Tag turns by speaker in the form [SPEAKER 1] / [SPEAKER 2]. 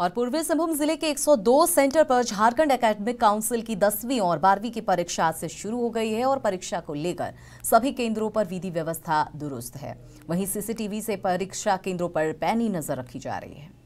[SPEAKER 1] और पूर्वी सिंहभूम जिले के 102 सेंटर पर झारखंड एकेडमिक काउंसिल की दसवीं और बारहवीं की परीक्षा आज से शुरू हो गई है और परीक्षा को लेकर सभी केंद्रों पर विधि व्यवस्था दुरुस्त है वहीं सीसीटीवी से परीक्षा केंद्रों पर पैनी नजर रखी जा रही है